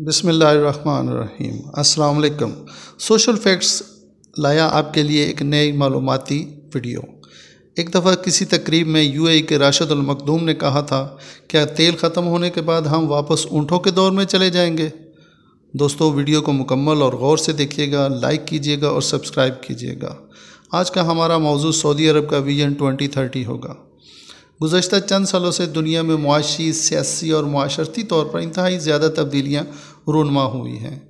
बिसमीम अस्सलाम social facts लाया आपके लिए एक नई मालूमती वीडियो एक दफ़ा किसी तकरीब में यूएई के राशद मखदूम ने कहा था क्या तेल ख़त्म होने के बाद हम वापस ऊँटों के दौर में चले जाएंगे दोस्तों वीडियो को मुकम्मल और गौर से देखिएगा लाइक कीजिएगा और सब्सक्राइब कीजिएगा आज का हमारा मौजू सऊदी अरब का विजन थर्टी होगा गुजशत चंद सालों से दुनिया में मुआशी सियासी और माशरती तौर पर इंतहाई ज़्यादा तब्दीलियाँ रूनमा हुई हैं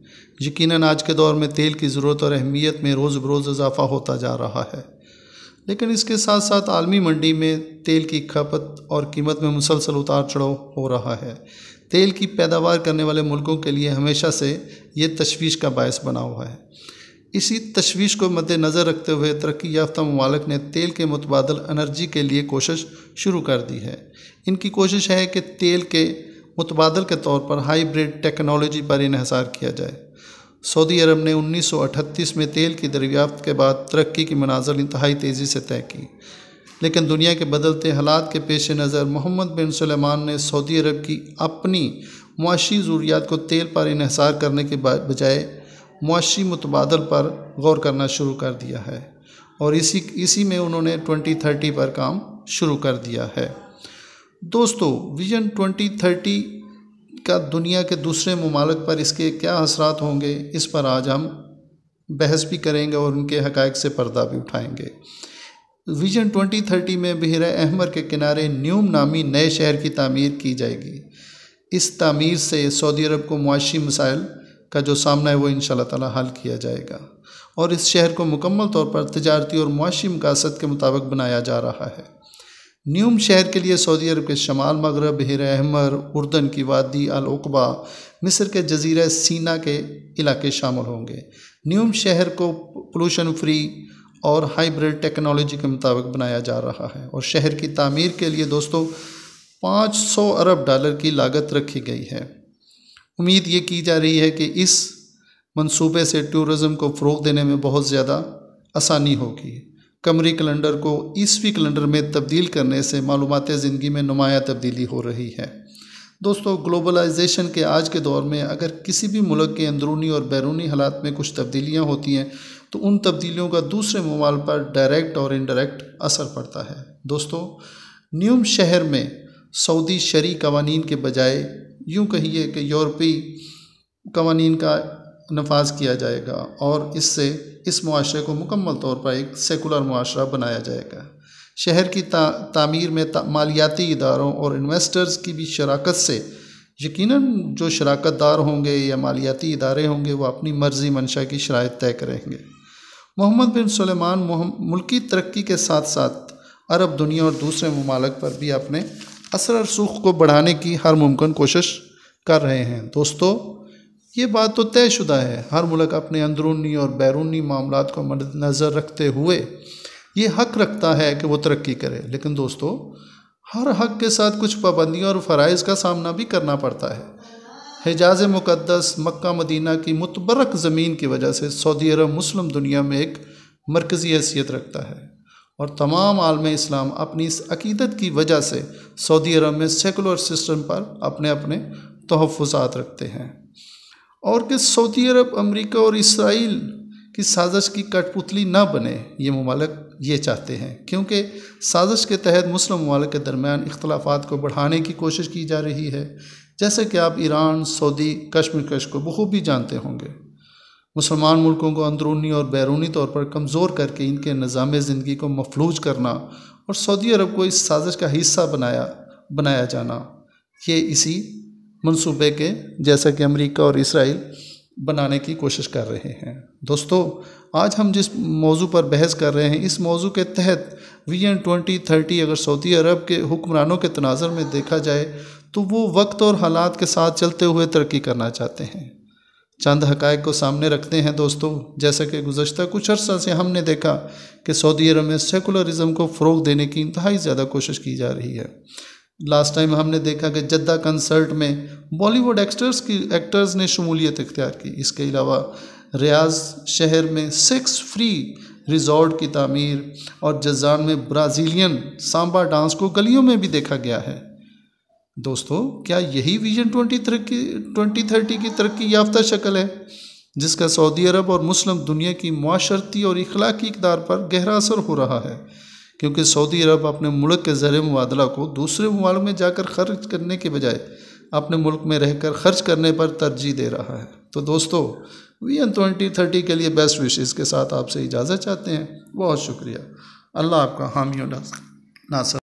यकीन आज के दौर में तेल की ज़रूरत और अहमियत में रोज़ बरोज़ इजाफा होता जा रहा है लेकिन इसके साथ साथ आलमी मंडी में तेल की खपत और कीमत में मुसलसल उतार चढ़ाव हो रहा है तेल की पैदावार करने वाले मुल्कों के लिए हमेशा से ये तशवीश का बायस बना हुआ है इसी तशवीश को मद्देनज़र रखते हुए तरक्की याफ्ता ममालक ने तेल के मुतबादल अनर्जी के लिए कोशिश शुरू कर दी है इनकी कोशिश है कि तेल के मुतबादल के तौर पर हाईब्रिड टेक्नोलॉजी पर इहसार किया जाए सऊदी अरब ने 1938 में तेल की दरियाफ्त के बाद तरक्की की मनाजर इंतहाई तेज़ी से तय की लेकिन दुनिया के बदलते हालात के पेश नज़र मोहम्मद बिन सलेमान ने सऊदी अरब की अपनी मुआशी ज़रूरियात को तेल पर इहसार करने के बजाय मुआशी मुतबादल पर गौर करना शुरू कर दिया है और इसी इसी में उन्होंने 2030 पर काम शुरू कर दिया है दोस्तों विजन 2030 का दुनिया के दूसरे ममालक पर इसके क्या असरात होंगे इस पर आज हम बहस भी करेंगे और उनके हक़ से पर्दा भी उठाएंगे विजन 2030 में बहर अहमर के किनारे न्यूम नामी नए शहर की तमीर की जाएगी इस तमीर से सऊदी अरब को मुशी मसाइल का जो सामना है वो इन ताला हल किया जाएगा और इस शहर को मुकम्मल तौर पर तजारती और मुआशी मकासद के मुताबिक बनाया जा रहा है न्यूम शहर के लिए सऊदी अरब के शमाल मगरब हिर अहमर उर्दन की वादी अलकबा मिस्र के जजीरा सीना के इलाके शामिल होंगे न्यूम शहर को पोलूशन फ्री और हाइब्रिड टेक्नोलॉजी के मुताबिक बनाया जा रहा है और शहर की तमीर के लिए दोस्तों 500 अरब डॉलर की लागत रखी गई है उम्मीद ये की जा रही है कि इस मंसूबे से टूरिज़म को फ़रोग देने में बहुत ज़्यादा आसानी होगी कमरी कैलेंडर को ईसवी कैलेंडर में तब्दील करने से मालूम ज़िंदगी में नुमाया तब्दीली हो रही है दोस्तों ग्लोबलाइजेशन के आज के दौर में अगर किसी भी मुल्क के अंदरूनी और बैरूनी हालात में कुछ तब्दीलियाँ होती हैं तो उन तब्दीलियों का दूसरे ममाल पर डायरेक्ट और इनडायरेक्ट असर पड़ता है दोस्तों न्यूम शहर में सऊदी शरी कवानीन के बजाय यूँ कहिए कि यूरोपी कवानीन का नफाज किया जाएगा और इससे इस माशरे को मुकम्मल तौर पर एक सेकुलर माशरा बनाया जाएगा शहर की ता, तामीर में ता, मालियाती इदारों और इन्वेस्टर्स की भी शराकत से यकीनन जो शराकत दार होंगे या मालियाती इदारे होंगे वो अपनी मर्ज़ी मंशा की शराइ तय करेंगे मोहम्मद बिन सलेमान मुल्की तरक्की के साथ साथ अरब दुनिया और दूसरे ममालक पर भी अपने असर सूख को बढ़ाने की हर मुमकिन कोशिश कर रहे हैं दोस्तों ये बात तो तयशुदा है हर मुल्क अपने अंदरूनी और बैरूनी मामला को मद्दनज़र रखते हुए ये हक रखता है कि वह तरक्की करे लेकिन दोस्तों हर हक के साथ कुछ पाबंदियों और फ़रज़ का सामना भी करना पड़ता है हिजाज मुक़दस मक्का मदीना की मुतबरक ज़मीन की वजह से सऊदी अरब मुस्लिम दुनिया में एक मरकज़ी हैसियत रखता है और तमाम आलम इस्लाम अपनी इस अकीदत की वजह से सऊदी अरब में सेकुलर सिस्टम पर अपने अपने तहफ़ात रखते हैं और कि सऊदी अरब अमेरिका और इसराइल की साजिश की कठपुतली ना बने ये ममालक ये चाहते हैं क्योंकि साजिश के तहत मुस्लिम ममालक के दरमियान इख्लाफा को बढ़ाने की कोशिश की जा रही है जैसे कि आप ईरान सऊदी कश्मीर कश को बखूबी जानते होंगे मुसलमान मुल्कों को अंदरूनी और बैरूनी तौर पर कमज़ोर करके इनके निज़ाम ज़िंदगी को मफलूज करना और सऊदी अरब को इस साजिश का हिस्सा बनाया बनाया जाना ये इसी मनसूबे के जैसा कि अमरीका और इसराइल बनाने की कोशिश कर रहे हैं दोस्तों आज हम जिस मौजू पर बहस कर रहे हैं इस मौजू के तहत वी एन ट्वेंटी थर्टी अगर सऊदी अरब के हुक्मरानों के तनाजर में देखा जाए तो वो वक्त और हालात के साथ चलते हुए तरक्की करना चाहते हैं चंद हकायक को सामने रखते हैं दोस्तों जैसा कि गुजशत कुछ अर्सा से हमने देखा कि सऊदी अरब में सेकुलरिज़म को फ़रोग देने की इंतहाई ज़्यादा कोशिश की जा रही है लास्ट टाइम हमने देखा कि जद्दा कंसर्ट में बॉलीवुड एक्टर्स की एक्टर्स ने शमूलियत इख्तियार की इसके अलावा रियाज शहर में सेक्स फ्री रिजॉर्ट की तमीर और जजान में ब्राज़ीलियन सांबा डांस को गलियों में भी देखा गया है दोस्तों क्या यही विजन ट्वेंटी तरक्की ट्वेंटी थर्टी की तरक्की याफ्ता शक्ल है जिसका सऊदी अरब और मुस्लिम दुनिया की माशरती और इखलाकी इकदार पर गहरा असर हो रहा है क्योंकि सऊदी अरब अपने मुल्क के ज़र मुबादला को दूसरे ममालक में जाकर खर्च करने के बजाय अपने मुल्क में रहकर खर्च करने पर तरजीह दे रहा है तो दोस्तों वी एन ट्वेंटी थर्टी के लिए बेस्ट विशेज़ के साथ आपसे इजाज़त चाहते हैं बहुत शुक्रिया अल्लाह आपका हामी नासर